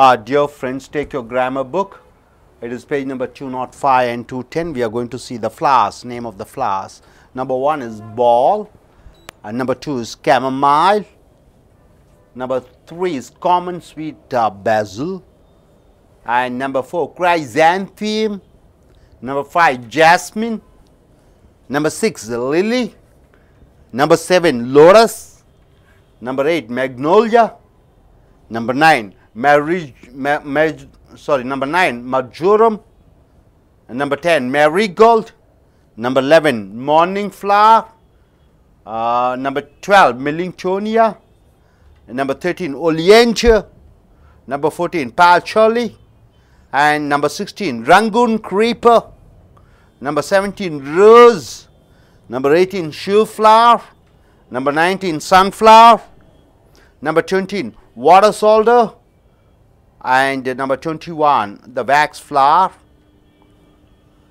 Uh, dear friends, take your grammar book. It is page number 205 and 210. We are going to see the flowers, name of the flowers. Number one is ball, and number two is chamomile. Number three is common sweet uh, basil, and number four chrysanthemum. Number five jasmine. Number six lily. Number seven lotus. Number eight magnolia. Number nine marriage, ma marriage, sorry, number 9, marjoram, number 10, marigold, number 11, morning flower, uh, number 12, Melanchonia, number 13, oleander, number 14, Charlie, and number 16, rangoon creeper, number 17, rose, number 18, shoe flower, number 19, sunflower, number 20, water solder, and number 21 the wax flower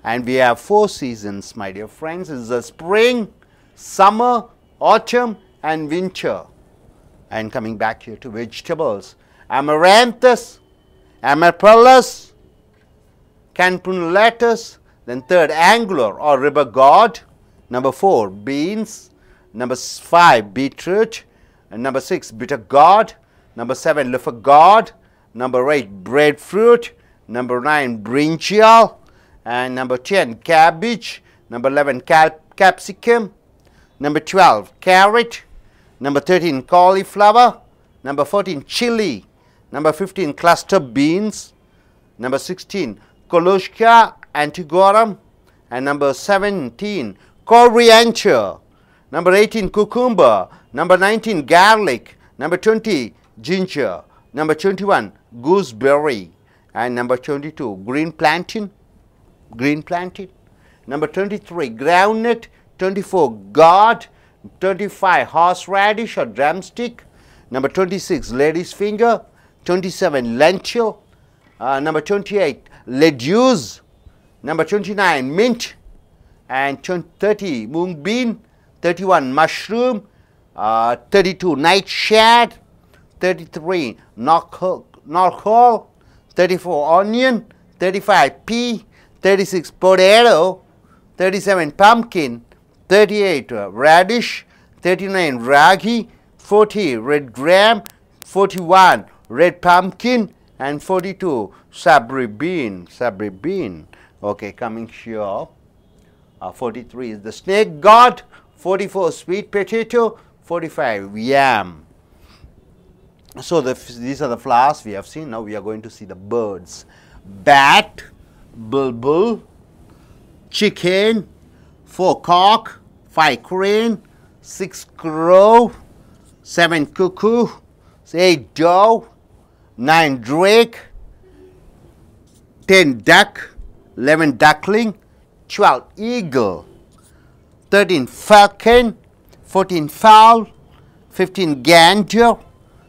and we have four seasons my dear friends is the spring summer autumn and winter and coming back here to vegetables amaranthus amaryllis campun lettuce then third angler or river god. number four beans number five beetroot and number six bitter god. number seven liver god number eight, breadfruit, number nine, brinjal, and number 10, cabbage, number 11, cap capsicum, number 12, carrot, number 13, cauliflower, number 14, chili, number 15, cluster beans, number 16, koloshka antigorum, and number 17, coriander, number 18, cucumber, number 19, garlic, number 20, ginger, number 21, gooseberry and number 22 green plantain green plantain number 23 groundnut 24 gourd 25 horseradish or drumstick number 26 lady's finger 27 lentil uh, number 28 lettuce number 29 mint and 30 mung bean 31 mushroom uh, 32 nightshade 33 knock not whole, 34 onion, 35 pea, 36 potato, 37 pumpkin, 38 radish, 39 ragi, 40 red gram, 41 red pumpkin and 42 sabri bean, sabri bean. Okay, coming here, uh, 43 is the snake god, 44 sweet potato, 45 yam. So, the, these are the flowers we have seen. Now, we are going to see the birds. Bat, bulbul, chicken, four cock, five crane, six crow, seven cuckoo, eight doe, nine drake, ten duck, eleven duckling, twelve eagle, thirteen falcon, fourteen fowl, fifteen gander,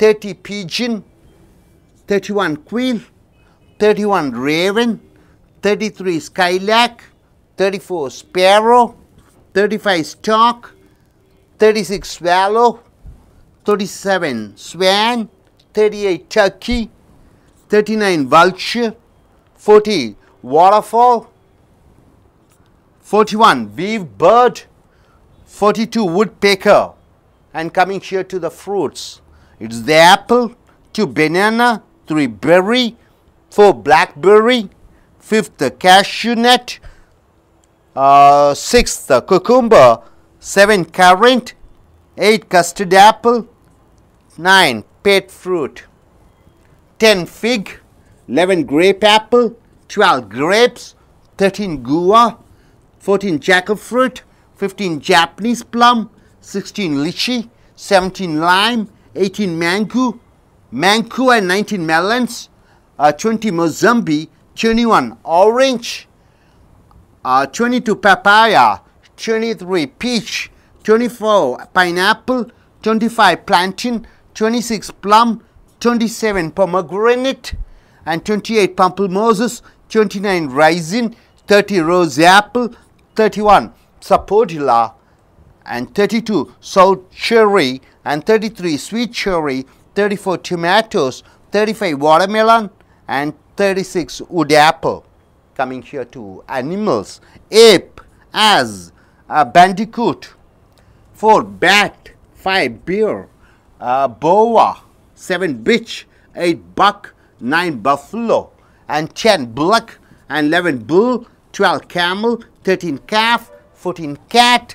30 pigeon, 31 queen, 31 raven, 33 skylark, 34 sparrow, 35 stork, 36 swallow, 37 swan, 38 turkey, 39 vulture, 40 waterfall, 41 weave bird, 42 woodpecker and coming here to the fruits it's the apple, two banana, three berry, four blackberry, fifth the cashew nut, uh, sixth the cucumber, seven currant, eight custard apple, nine pet fruit, ten fig, eleven grape apple, twelve grapes, thirteen guava, fourteen jackfruit, fifteen Japanese plum, sixteen lychee, seventeen lime, 18 Mangu, Mangu and 19 Melons, uh, 20 Mozambique, 21 Orange, uh, 22 Papaya, 23 Peach, 24 Pineapple, 25 Plantain, 26 Plum, 27 Pomegranate, and 28 Pamplemoses, 29 Raisin, 30 Rose Apple, 31 Sapodilla, and 32 salt cherry and 33 sweet cherry, 34 tomatoes, 35 watermelon and 36 wood apple. Coming here to animals, ape, as, a bandicoot, 4 bat, 5 bear, uh, boa, 7 bitch, 8 buck, 9 buffalo and 10 black and 11 bull, 12 camel, 13 calf, 14 cat,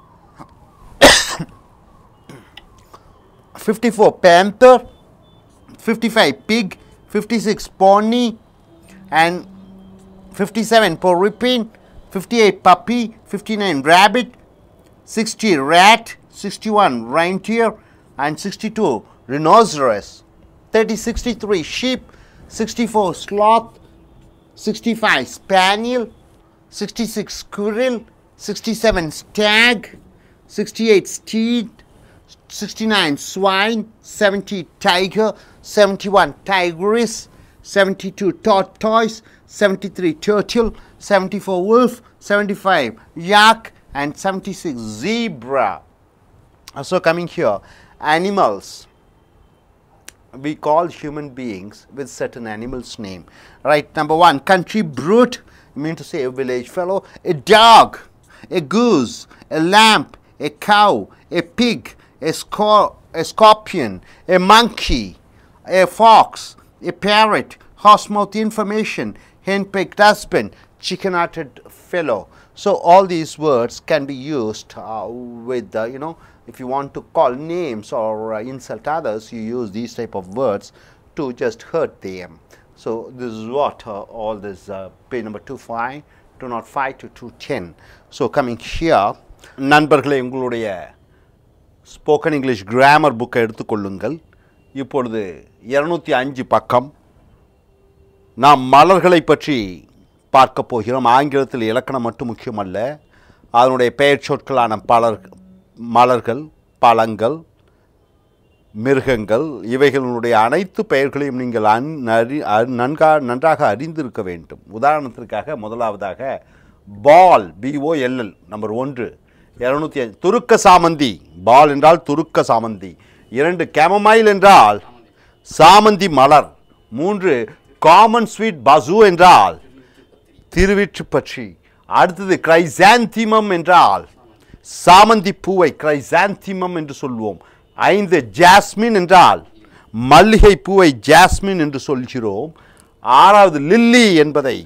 54 panther 55 pig 56 pony and 57 porcupine 58 puppy 59 rabbit 60 rat 61 reindeer and 62 rhinoceros 30 63 sheep 64 sloth 65 spaniel 66 squirrel 67 stag 68 steed 69 swine 70 tiger 71 tigress 72 tortoise 73 turtle 74 wolf 75 yak and 76 zebra uh, so coming here animals we call human beings with certain animals name right number one country brute mean to say a village fellow a dog a goose a lamb a cow a pig a, scor- a scorpion, a monkey, a fox, a parrot, horsemouth information, henpecked husband, chicken-hearted fellow. So all these words can be used uh, with, uh, you know, if you want to call names or uh, insult others, you use these type of words to just hurt them. So this is what uh, all this uh, page number 25, fight to 210. So coming here, number உங்களுடைய spoken English grammar புக்கை எடுத்துக்கொள்ளுங்கள் இப்பொழுது இரநூத்தி அஞ்சு பக்கம் நாம் மலர்களை பற்றி பார்க்க போகிறோம் ஆங்கிலத்தில் இலக்கணம் மட்டும் முக்கியமல்ல அதனுடைய பெயர் சொற்களான பலர் மலர்கள் பழங்கள் மிருகங்கள் இவைகளுடைய அனைத்து பெயர்களையும் நீங்கள் அன் அறி நன்கா நன்றாக அறிந்திருக்க வேண்டும் உதாரணத்திற்காக முதலாவதாக பால் பிஓஎல்எல் நம்பர் ஒன்று இரநூத்தி அஞ்சு துருக்க சாமந்தி பால் என்றால் துருக்க சாமந்தி இரண்டு கேமமாயில் என்றால் சாமந்தி மலர் மூன்று காமன் ஸ்வீட் பசு என்றால் திருவிற்றுப்பற்றி அடுத்தது கிரைசாந்திமம் என்றால் சாமந்தி பூவை கிரைசாந்திமம் என்று சொல்வோம் ஐந்து ஜாஸ்மின் என்றால் மல்லிகை பூவை ஜாஸ்மின் என்று சொல்கிறோம் ஆறாவது லில்லி என்பதை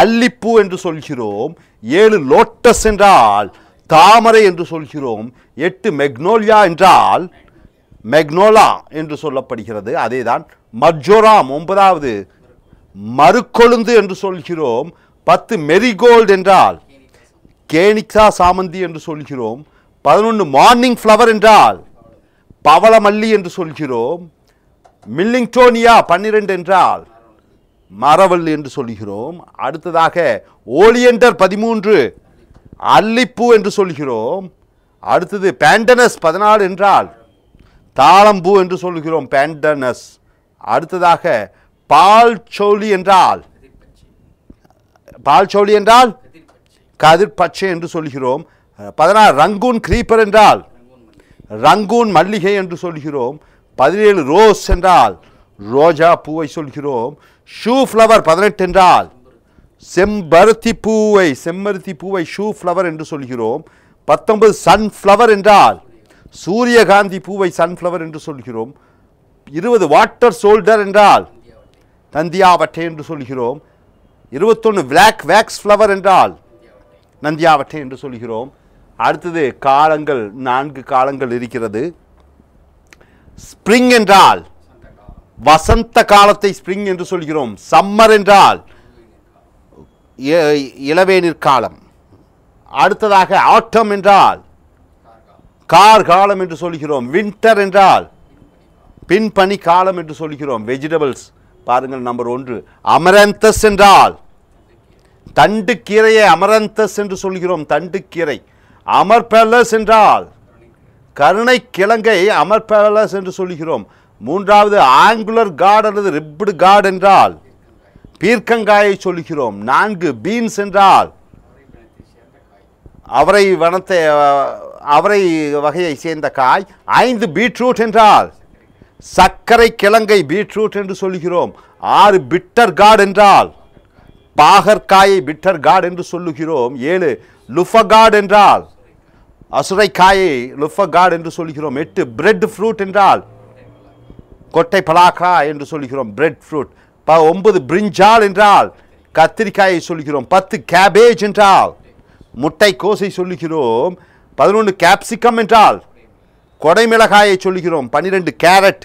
அல்லிப்பூ என்று சொல்கிறோம் ஏழு லோட்டஸ் என்றால் தாமரை என்று சொல்கிறோம் எட்டு மெக்னோலியா என்றால் மெக்னோலா என்று சொல்லப்படுகிறது அதே தான் மர்ஜோராம் ஒன்பதாவது மறுக்கொழுந்து என்று சொல்கிறோம் பத்து மெரிகோல்டு என்றால் கேனிக்ஸா சாமந்தி என்று சொல்கிறோம் பதினொன்று மார்னிங் ஃப்ளவர் என்றால் பவளமல்லி என்று சொல்கிறோம் மில்லிங்டோனியா பன்னிரெண்டு என்றால் மரவல் என்று சொல்கிறோம் அடுத்ததாக ஓலியண்டர் பதிமூன்று அல்லிப்பூ என்று சொல்கிறோம் அடுத்தது பேண்டனஸ் பதினாலு என்றால் தாளம்பூ என்று சொல்கிறோம் பேண்டனஸ் அடுத்ததாக பால் சோழி என்றால் பால் சோழி என்றால் கதிர் பச்சை என்று சொல்கிறோம் பதினாறு ரங்கூன் கிரீப்பர் என்றால் ரங்கூன் மல்லிகை என்று சொல்கிறோம் பதினேழு ரோஸ் என்றால் ரோஜா பூவை சொல்கிறோம் ஷூ ஃப்ளவர் பதினெட்டு என்றால் செம்பருத்தி பூவை செம்பருத்தி பூவை ஷூ ஃப்ளவர் என்று சொல்கிறோம் பத்தொன்பது சன்ஃப்ளவர் என்றால் சூரியகாந்தி பூவை சன்ஃப்ளவர் என்று சொல்கிறோம் இருபது வாட்டர் சோல்டர் என்றால் நந்தியாவட்டை என்று சொல்கிறோம் இருபத்தொன்று பிளாக் வேக்ஸ் ஃப்ளவர் என்றால் நந்தியாவட்டை என்று சொல்கிறோம் அடுத்தது காலங்கள் நான்கு காலங்கள் இருக்கிறது ஸ்ப்ரிங் என்றால் வசந்த காலத்தை ஸ்ப்ரிங் என்று சொல்கிறோம் சம்மர் என்றால் இளவேநீர் காலம் அடுத்ததாக ஆட்டம் என்றால் கார் காலம் என்று சொல்கிறோம் வின்டர் என்றால் பின்பனி காலம் என்று சொல்கிறோம் வெஜிடபிள்ஸ் பாருங்கள் நம்பர் ஒன்று அமரந்தஸ் என்றால் தண்டு கீரையை அமரந்தஸ் என்று சொல்கிறோம் தண்டு கீரை அமர்பேலஸ் என்றால் கருணை கிழங்கை அமர்பேலஸ் என்று சொல்கிறோம் மூன்றாவது ஆங்குலர் கார்டு அல்லது ரிப்டு கார்டு என்றால் பீர்க்கங்காயை சொல்கிறோம் நான்கு பீன்ஸ் என்றால் அவரை வனத்தை அவரை வகையை சேர்ந்த காய் ஐந்து பீட்ரூட் என்றால் சர்க்கரை கிழங்கை பீட்ரூட் என்று சொல்லுகிறோம் ஆறு பிட்டர் காட் என்றால் பாகற்காயை பிட்டர் கார்டு என்று சொல்லுகிறோம் ஏழு லுஃபகார்டு என்றால் அசுரைக்காயை லுஃபகார்டு என்று சொல்கிறோம் எட்டு பிரெட் ஃப்ரூட் என்றால் கொட்டை பலாக்கா என்று சொல்கிறோம் பிரெட் ஃப்ரூட் ஒன்பது பிரிஞ்சால் என்றால் கத்திரிக்காயை சொல்லுகிறோம் பத்து கேபேஜ் என்றால் முட்டை கோசை சொல்லுகிறோம் பதினொன்று கேப்சிகம் என்றால் கொடைமிளகாயை சொல்லுகிறோம் பன்னிரெண்டு கேரட்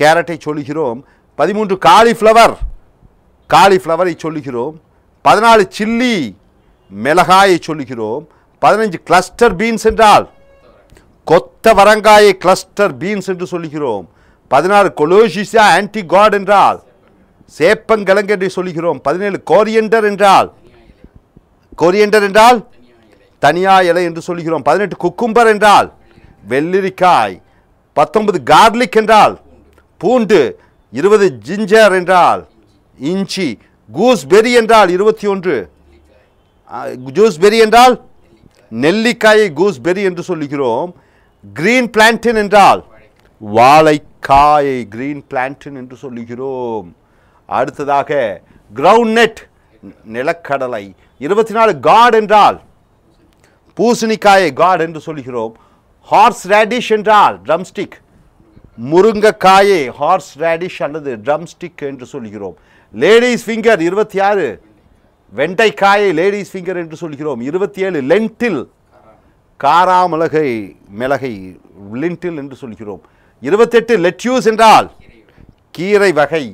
கேரட்டை சொல்லுகிறோம் பதிமூன்று காலிஃப்ளவர் காலிஃப்ளவரை சொல்லுகிறோம் பதினாலு சில்லி மிளகாயை சொல்லுகிறோம் பதினஞ்சு கிளஸ்டர் பீன்ஸ் என்றால் கொத்த வரங்காயை கிளஸ்டர் பீன்ஸ் என்று சொல்லுகிறோம் பதினாறு கொலோஷிசா ஆன்டி காட் என்றால் சேப்பங்கிழங்கு என்று சொல்கிறோம் பதினேழு கோரியண்டர் என்றால் கோரியண்டர் என்றால் தனியா இலை என்று சொல்கிறோம் பதினெட்டு குக்கும்பர் என்றால் வெள்ளரிக்காய் பத்தொன்பது கார்லிக் என்றால் பூண்டு இருபது ஜிஞ்சர் என்றால் இஞ்சி கூஸ்பெரி என்றால் இருபத்தி ஒன்று ஜூஸ்பெரி என்றால் நெல்லிக்காயை கூஸ்பெரி என்று சொல்லுகிறோம் கிரீன் பிளான்டின் என்றால் வாழைக்காயை கிரீன் பிளான்டின் என்று சொல்லுகிறோம் அடுத்ததாக கிரவுண்ட் நெட் நிலக்கடலை இருபத்தி நாலு காட் என்றால் பூசணிக்காயை காட் என்று சொல்கிறோம் ஹார்ஸ் ரேடிஷ் என்றால் ட்ரம்ஸ்டிக் முருங்கைக்காயை ஹார்ஸ் ரேடிஷ் அல்லது ட்ரம்ஸ்டிக் என்று சொல்கிறோம் லேடிஸ் ஃபிங்கர் இருபத்தி ஆறு வெண்டைக்காயை லேடிஸ் ஃபிங்கர் என்று சொல்கிறோம் இருபத்தி ஏழு லென்டில் காராமிளகை மிளகை லின்டில் என்று சொல்கிறோம் இருபத்தெட்டு லெட்யூஸ் என்றால் கீரை வகை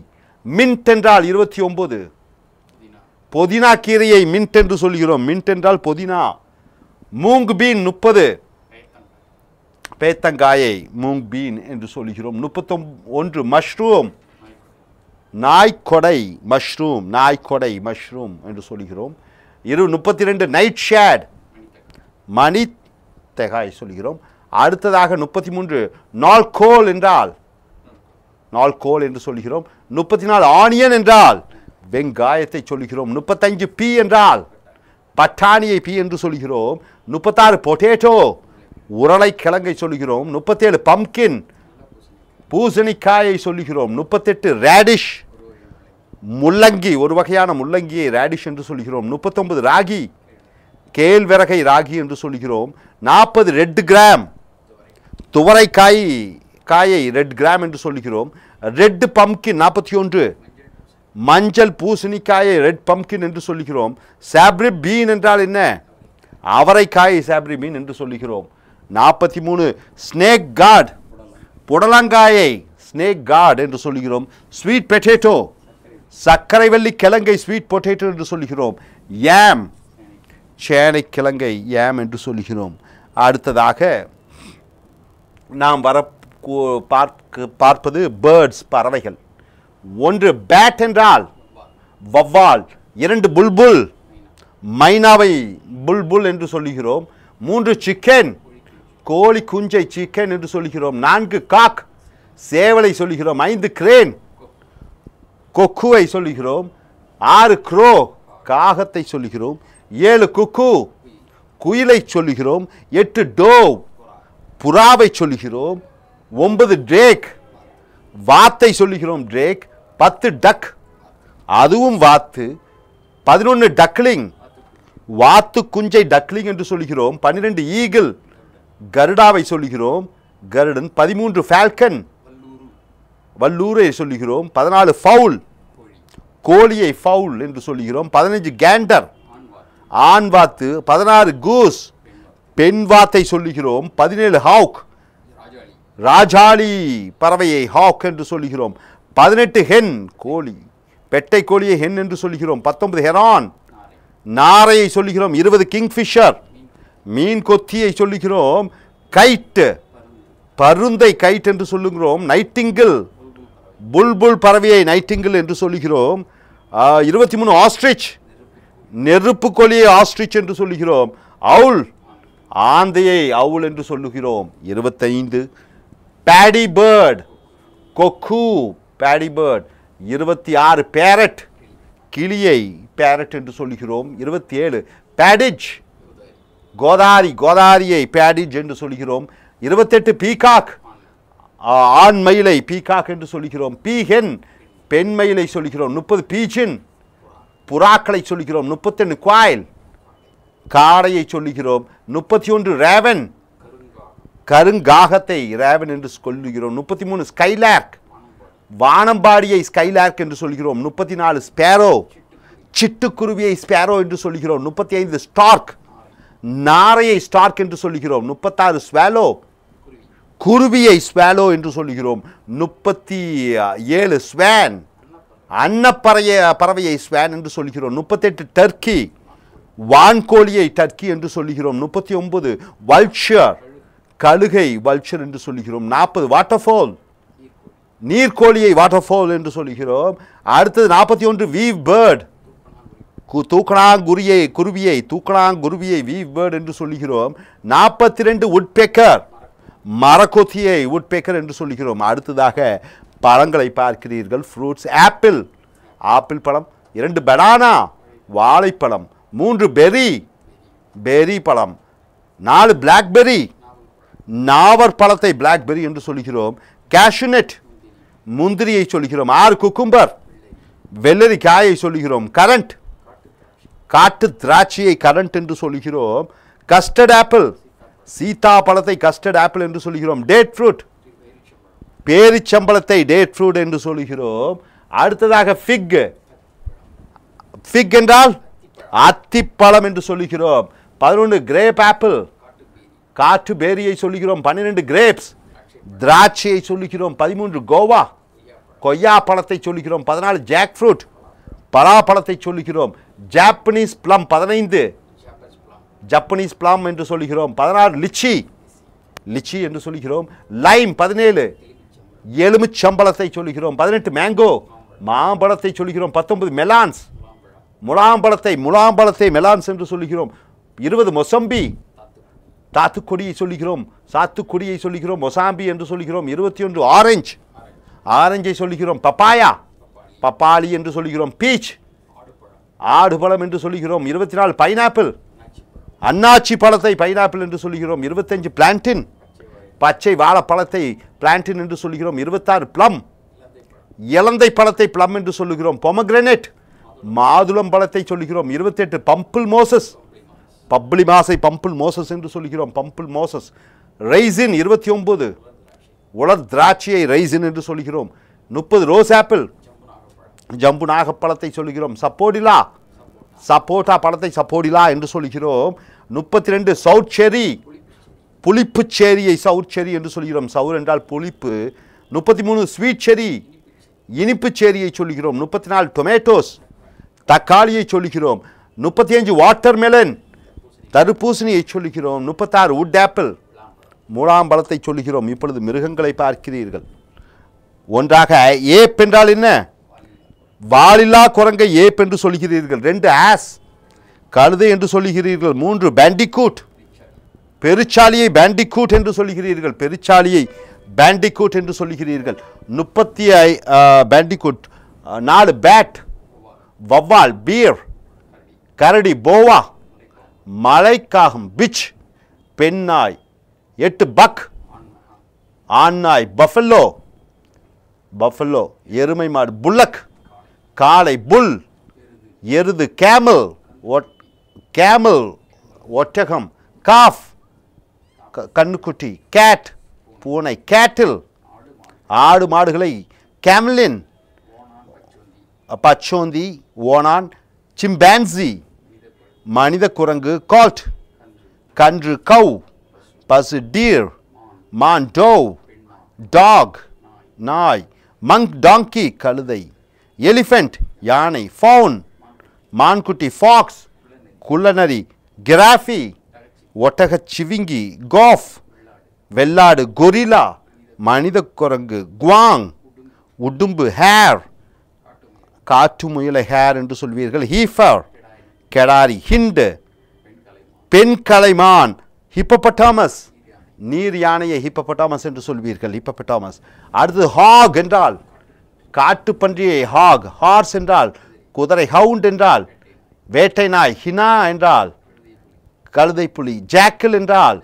மின்ட் என்றால் இருபத்தி ஒன்பது புதினா கீரையை மின்ட் என்று சொல்கிறோம் மின்ட் என்றால் புதினா மூங்கு பீன் முப்பது பேத்தங்காயை மூங் பீன் என்று சொல்கிறோம் முப்பத்தொம் ஒன்று மஷ்ரூம் நாய்க்கொடை மஷ்ரூம் நாய்க்கொடை மஷ்ரூம் என்று சொல்கிறோம் இரு முப்பத்தி ரெண்டு நைட் ஷேட் மணி தெகாய் சொல்கிறோம் அடுத்ததாக முப்பத்தி மூன்று நால்கோல் என்றால் நால்கோல் என்று சொல்கிறோம் முப்பத்தி நாலு ஆனியன் என்றால் வெங்காயத்தை சொல்லுகிறோம் முப்பத்தஞ்சு பி என்றால் பட்டாணியை பி என்று சொல்கிறோம் முப்பத்தாறு பொட்டேட்டோ உருளைக்கிழங்கை சொல்லுகிறோம் முப்பத்தேழு பம்கின் பூசணிக்காயை சொல்லுகிறோம் முப்பத்தெட்டு ரேடிஷ் முள்ளங்கி ஒரு வகையான முள்ளங்கியை ரேடிஷ் என்று சொல்கிறோம் முப்பத்தொன்பது ராகி கேழ்விறகை ராகி என்று சொல்கிறோம் நாற்பது ரெட் கிராம் துவரைக்காய் காயை ரெட் கிராம் என்று சொல்கிறோம் ரெட் பம்கின் நாற்பத்தி ஒன்று மஞ்சள் பூசணிக்காயை ரெட் பம்கின் என்று சொல்லுகிறோம் சாப்ரி பீன் என்றால் என்ன அவரைக்காயை சாப்ரி மீன் என்று சொல்லுகிறோம் நாற்பத்தி மூணு ஸ்னேக் காட் புடலங்காயை ஸ்னேக் காட் என்று சொல்லுகிறோம் ஸ்வீட் பொட்டேட்டோ சர்க்கரை வெள்ளி கிழங்கை ஸ்வீட் பொட்டேட்டோ என்று சொல்லுகிறோம் ஏம் சேனை கிழங்கை ஏம் என்று சொல்லுகிறோம் அடுத்ததாக நாம் வர பார்க்க பார்ப்பது பேர்ட்ஸ் பறவைகள் ஒன்று பேட் என்றால் வவ்வால் இரண்டு புல்புல் மைனாவை புல்புல் என்று சொல்லுகிறோம் மூன்று சிக்கன் கோழி குஞ்சை சிக்கன் என்று சொல்லுகிறோம் நான்கு காக் சேவலை சொல்லுகிறோம் ஐந்து கிரேன் கொக்குவை சொல்லுகிறோம் ஆறு க்ரோ காகத்தை சொல்லுகிறோம் ஏழு குக்கு குயிலை சொல்லுகிறோம் எட்டு டோவ் புறாவை சொல்லுகிறோம் ஒன்பது ட்ரேக் வாத்தை சொல்லுகிறோம் ட்ரேக் பத்து டக் அதுவும் வாத்து பதினொன்று டக்லிங் வாத்து குஞ்சை டக்லிங் என்று சொல்கிறோம் பன்னிரெண்டு ஈகிள் கருடாவை சொல்லுகிறோம் கருடன் பதிமூன்று ஃபால்கன் வல்லூரை சொல்லுகிறோம் பதினாலு ஃபவுல் கோழியை ஃபவுல் என்று சொல்லுகிறோம் பதினஞ்சு கேண்டர் ஆண் வாத்து பதினாறு கூஸ் பெண் வாத்தை சொல்லுகிறோம் பதினேழு ஹவுக் ராஜாளி பறவையை ஹாக் என்று சொல்லுகிறோம் பதினெட்டு ஹென் கோழி பெட்டை கோழியை ஹென் என்று சொல்லுகிறோம் பத்தொன்பது ஹெரான் நாரையை சொல்லுகிறோம் இருபது கிங்ஃபிஷர் மீன் கொத்தியை சொல்லுகிறோம் கைட்டு பருந்தை கைட் என்று சொல்லுகிறோம் நைட்டிங்கிள் புல்புல் பறவையை நைட்டிங்கிள் என்று சொல்லுகிறோம் இருபத்தி மூணு ஆஸ்ட்ரிச் நெருப்பு கொலியை ஆஸ்ட்ரிச் என்று சொல்லுகிறோம் அவுல் ஆந்தையை அவுல் என்று சொல்லுகிறோம் இருபத்தைந்து பேடி பேர்ட் கொக்கு பேடி பேர்ட் இருபத்தி ஆறு பேரட் கிளியை பேரட் என்று சொல்கிறோம் இருபத்தி ஏழு பேடிஜ் கோதாரி கோதாரியை பேடிஜ் என்று சொல்கிறோம் இருபத்தெட்டு பீகாக் ஆண் மயிலை பீகாக் என்று சொல்கிறோம் பீஹென் பெண் மயிலை சொல்கிறோம் முப்பது பீச்சின் புறாக்களை சொல்கிறோம் முப்பத்தெண்டு குவாயில் காடையை சொல்லுகிறோம் முப்பத்தி ஒன்று ரேவன் கருங்காகத்தை ரேவன் என்று சொல்லுகிறோம் முப்பத்தி மூணு ஸ்கைலாக் வானம்பாடியை ஸ்கைலாக் என்று சொல்கிறோம் முப்பத்தி நாலு ஸ்பேரோ சிட்டுக்குருவியை ஸ்பேரோ என்று சொல்கிறோம் முப்பத்தி ஐந்து ஸ்டார்க் நாரையை ஸ்டார்க் என்று சொல்கிறோம் முப்பத்தாறு ஸ்வேலோ குருவியை ஸ்வேலோ என்று சொல்கிறோம் முப்பத்தி ஏழு ஸ்வேன் அன்னப்பறைய பறவையை ஸ்வேன் என்று சொல்கிறோம் முப்பத்தெட்டு டர்க்கி வான்கோழியை டர்க்கி என்று சொல்கிறோம் முப்பத்தி ஒன்பது வல்ஷர் கழுகை வல்ச்சர் என்று சொல்லுகிறோம் நாற்பது water fall waterfall water fall என்று சொல்லுகிறோம் அடுத்தது நாற்பத்தி ஒன்று வீவ் பேர்ட் தூக்கணாங்குருவியை குருவியை தூக்கணாங்குருவியை வீவ் பேர்ட் என்று சொல்லுகிறோம் நாற்பத்தி ரெண்டு உட்பேக்கர் மரக்கொத்தியை உட்பேக்கர் என்று சொல்லுகிறோம் அடுத்ததாக பழங்களை பார்க்கிறீர்கள் ஃப்ரூட்ஸ் ஆப்பிள் ஆப்பிள் பழம் இரண்டு பனானா வாழைப்பழம் மூன்று பெரி பெரி பழம் நாலு பிளாக்பெரி நாவர் பழத்தை பிளாக்பெரி என்று சொல்கிறோம் கேஷுநெட் முந்திரியை சொல்கிறோம் ஆர் குக்கும்பர் வெள்ளரிக்காயை சொல்கிறோம் கரண்ட் காட்டு திராட்சையை கரண்ட் என்று சொல்கிறோம் கஸ்டர்ட் ஆப்பிள் சீதா பழத்தை கஸ்டர்ட் ஆப்பிள் என்று சொல்கிறோம் டேட் ஃப்ரூட் பேரிச்சம்பளத்தை டேட் ஃப்ரூட் என்று சொல்கிறோம் அடுத்ததாக ஃபிக் ஃபிக் என்றால் அத்திப்பழம் என்று சொல்கிறோம் பதினொன்று கிரேப் ஆப்பிள் காற்று பேரியை சொல்லுகிறோம் பன்னிரெண்டு கிரேப்ஸ் திராட்சையை சொல்லுகிறோம் பதிமூன்று கோவா கொய்யா பழத்தை சொல்லுகிறோம் பதினாலு ஜாக் ஃப்ரூட் பலாப்பழத்தை சொல்லுகிறோம் ஜாப்பனீஸ் பிளம் பதினைந்து ஜப்பனீஸ் பிளம் என்று சொல்லுகிறோம் பதினாறு லிச்சி லிச்சி என்று சொல்லுகிறோம் லைம் பதினேழு எலுமிச்சம்பழத்தை சொல்லுகிறோம் பதினெட்டு மேங்கோ மாம்பழத்தை சொல்லுகிறோம் பத்தொன்பது மெலான்ஸ் முலாம்பழத்தை முலாம்பழத்தை மெலான்ஸ் என்று சொல்லுகிறோம் இருபது மொசம்பி தாத்துக்குடியை சொல்லுகிறோம் சாத்துக்குடியை சொல்லுகிறோம் மொசாம்பி என்று சொல்லுகிறோம் இருபத்தி ஒன்று ஆரஞ்சு ஆரஞ்சை சொல்லுகிறோம் பப்பாயா பப்பாளி என்று சொல்லுகிறோம் பீச் ஆடுபழம் என்று சொல்லுகிறோம் இருபத்தி நாலு பைனாப்பிள் அன்னாச்சி பழத்தை பைனாப்பிள் என்று சொல்லுகிறோம் இருபத்தஞ்சு பிளான்டின் பச்சை வாழைப்பழத்தை பிளான்டின் என்று சொல்லுகிறோம் இருபத்தாறு ப்ளம் இலந்தை பழத்தை ப்ளம் என்று சொல்லுகிறோம் பொமக்ரனேட் மாதுளம் பழத்தை சொல்லுகிறோம் இருபத்தெட்டு பம்பிள் மோசஸ் பப்ளி மாசை பம்பிள் மோசஸ் என்று சொல்கிறோம் பம்பிள் மோசஸ் ரைசின் இருபத்தி ஒன்பது உலர் திராட்சையை ரைசின் என்று சொல்கிறோம் முப்பது ரோஸ் ஆப்பிள் ஜம்பு நாகப்பழத்தை சொல்கிறோம் சப்போடிலா சப்போட்டா பழத்தை சப்போடிலா என்று சொல்கிறோம் முப்பத்தி ரெண்டு சவுட் செரி புளிப்பு செரியை சவுட் செரி என்று சொல்கிறோம் சவுர் என்றால் புளிப்பு முப்பத்தி மூணு ஸ்வீட் செரி இனிப்பு செரியை சொல்கிறோம் முப்பத்தி நாலு டொமேட்டோஸ் தக்காளியை சொல்கிறோம் முப்பத்தி அஞ்சு வாட்டர் மெலன் தடுப்பூசணியை சொல்லுகிறோம் முப்பத்தாறு உட் ஆப்பிள் மூலாம் பழத்தை சொல்லுகிறோம் இப்பொழுது மிருகங்களை பார்க்கிறீர்கள் ஒன்றாக ஏப் என்றால் என்ன வாலில்லா குரங்கை ஏப் என்று சொல்கிறீர்கள் ரெண்டு ஆஸ் கழுதை என்று சொல்லுகிறீர்கள் மூன்று பேண்டிகூட் பெருச்சாலியை பேண்டிகூட் என்று சொல்லுகிறீர்கள் பெருச்சாலியை பேண்டிகூட் என்று சொல்லுகிறீர்கள் முப்பத்தி ஐ பேண்டிகூட் நாலு பேட் வவ்வால் பீர் கரடி போவா மலைக்காகும் பிச் பெண்ணாய் எட்டு பக் ஆண்ணாய் பஃபல்லோ பஃபல்லோ எருமை மாடு புல்லக் காளை புல் எருது கேமல் ஒட் கேமல் ஒட்டகம் காஃப் கண்ணுக்குட்டி கேட் பூனை கேட்டில் ஆடு மாடுகளை கேமலின் பச்சோந்தி ஓனான் சிம்பான்சி மனித குரங்கு கால்ட் கன்று கவு பசு டீர் மான் டோவ் டாக் நாய் மங்க் டாங்கி கழுதை எலிஃபெண்ட் யானை ஃபவுன் மான்குட்டி ஃபாக்ஸ் குள்ளநரி கிராஃபி ஒட்டக சிவிங்கி கோஃப் வெள்ளாடு கொரிலா மனித குரங்கு குவாங் உடும்பு ஹேர் காற்று முயலை ஹேர் என்று சொல்வீர்கள் ஹீஃபர் கெடாரி ஹிண்டு பெண் கலைமான் ஹிப்பபட்டாமஸ் நீர் யானையை ஹிப்பபட்டாமஸ் என்று சொல்வீர்கள் ஹிப்பபட்டாமஸ் அடுத்து ஹாக் என்றால் காட்டு பன்றியை ஹாக் ஹார்ஸ் என்றால் குதிரை ஹவுண்ட் என்றால் வேட்டை நாய் ஹினா என்றால் கழுதை புலி ஜாக்கல் என்றால்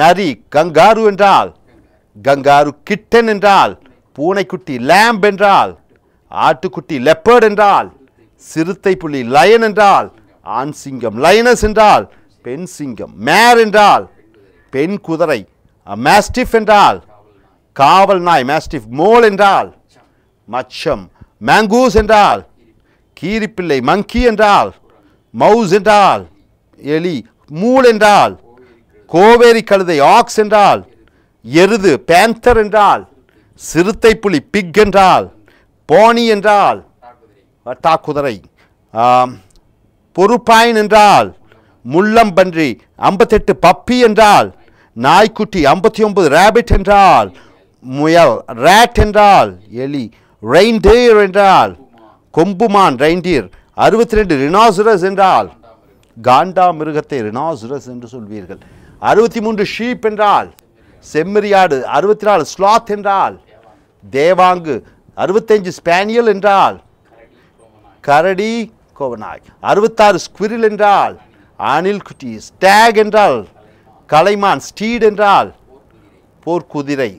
நரி கங்காரு என்றால் கங்காரு கிட்டன் என்றால் பூனைக்குட்டி லேம்ப் என்றால் ஆட்டுக்குட்டி லெப்பர்ட் என்றால் சிறுத்தை புலி லயன் என்றால் ஆண் சிங்கம் லைனஸ் என்றால் பெண் சிங்கம் மேர் என்றால் பெண் குதிரை மேஸ்டிஃப் என்றால் காவல் நாய் மேஸ்டிஃப் மோல் என்றால் மச்சம் மேங்கூஸ் என்றால் கீரிப்பிள்ளை மங்கி என்றால் மவுஸ் என்றால் எலி மூல் என்றால் கோவேரி கழுதை ஆக்ஸ் என்றால் எருது பேந்தர் என்றால் சிறுத்தை புலி பிக் என்றால் போனி என்றால் தாக்குதிரை பொறுப்பாய் நின்றால் முள்ளம்பன்றி ஐம்பத்தெட்டு பப்பி என்றால் நாய்க்குட்டி ஐம்பத்தி ஒன்பது ரேபிட் என்றால் முயல் ரேட் என்றால் எலி ரெயின்டீர் என்றால் கொம்புமான் ரெயின்டீர் அறுபத்தி ரெண்டு ரினாசுரஸ் என்றால் காண்டா மிருகத்தை ரினாசுரஸ் என்று சொல்வீர்கள் அறுபத்தி மூன்று ஷீப் என்றால் செம்மறியாடு அறுபத்தி நாலு ஸ்லாத் என்றால் தேவாங்கு அறுபத்தஞ்சு ஸ்பேனியல் என்றால் கரடி கோவனாய் அறுபத்தாறு ஸ்குவிரில் என்றால் அணில் குட்டி ஸ்டாக் என்றால் கலைமான் ஸ்டீட் என்றால் போர்க்குதிரை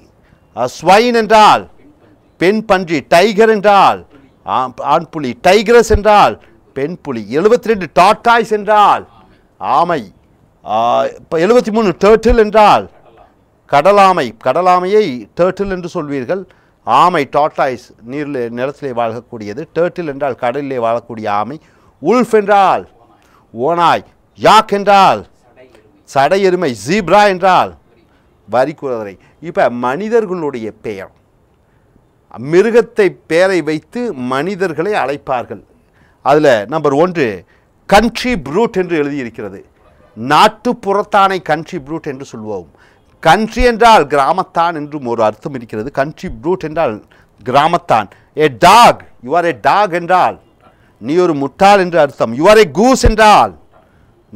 ஸ்வைன் என்றால் பெண் பன்றி டைகர் என்றால் ஆண் புலி டைகரஸ் என்றால் பெண் புலி எழுபத்தி ரெண்டு டாட்டாய்ஸ் என்றால் ஆமை இப்போ எழுபத்தி மூணு டேர்ட்டில் என்றால் கடலாமை கடலாமையை டேர்ட்டில் என்று சொல்வீர்கள் ஆமை டாட்டாய்ஸ் நீரில் நிலத்திலே வாழக்கூடியது டேர்ட்டில் என்றால் கடலிலே வாழக்கூடிய ஆமை உல்ஃப் என்றால் ஓனாய் யாக் என்றால் சடை எருமை ஜீப்ரா என்றால் வரி குதிரை இப்போ மனிதர்களுடைய பெயர் மிருகத்தை பெயரை வைத்து மனிதர்களை அழைப்பார்கள் அதில் நம்பர் ஒன்று கன்ட்ரி ப்ரூட் என்று எழுதியிருக்கிறது நாட்டுப்புறத்தானை கன்ட்ரி ப்ரூட் என்று சொல்வோம் கண்ட்ரி என்றால் கிராமத்தான் என்றும் ஒரு அர்த்தம் இருக்கிறது கண்ட்ரி ப்ரூட் என்றால் கிராமத்தான் a dog you are a dog என்றால் நீ ஒரு முட்டாள் என்று அர்த்தம் யூ ஆர் ஏ கூஸ் என்றால்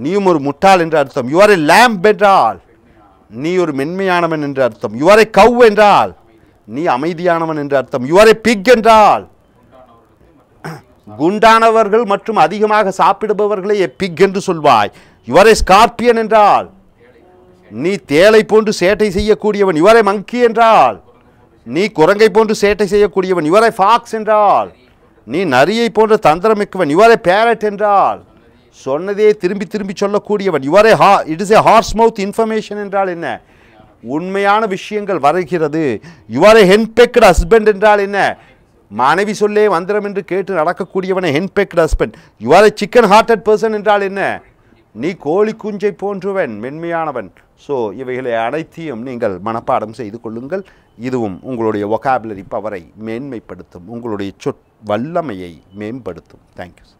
நீயும் ஒரு முட்டாள் என்று அர்த்தம் யூ ஆர் ஏ லேம்ப் என்றால் நீ ஒரு மென்மையானவன் என்று அர்த்தம் யூ ஆர் ஏ கவ் என்றால் நீ அமைதியானவன் என்று அர்த்தம் யூ ஆர் ஏ பிக் என்றால் குண்டானவர்கள் மற்றும் அதிகமாக சாப்பிடுபவர்களை எ பிக் என்று சொல்வாய் யுவர் ஏ ஸ்கார்பியன் என்றால் நீ தேலை போன்று சேட்டை செய்யக்கூடியவன் இவரை மங்கி என்றால் நீ குரங்கை போன்று சேட்டை செய்யக்கூடியவன் இவரை ஃபாக்ஸ் என்றால் நீ நரியை போன்ற தந்திரமிக்கவன் இவரை பேரட் என்றால் சொன்னதே திரும்பி திரும்பி சொல்லக்கூடியவன் இவரே ஹா it is a horse mouth information என்றால் என்ன உண்மையான விஷயங்கள் வருகிறது இவரே ஹென்பெக்டு ஹஸ்பண்ட் என்றால் என்ன மனைவி சொல்லே வந்திரம் என்று கேட்டு நடக்கக்கூடியவனை henpecked husband your chicken hearted person என்றால் என்ன நீ கோழி குஞ்சை போன்றவன் மென்மையானவன் ஸோ இவைகளை அனைத்தையும் நீங்கள் மனப்பாடம் செய்து கொள்ளுங்கள் இதுவும் உங்களுடைய ஒகாபுலரி பவரை மேன்மைப்படுத்தும் உங்களுடைய சொற் வல்லமையை மேம்படுத்தும் தேங்க்யூ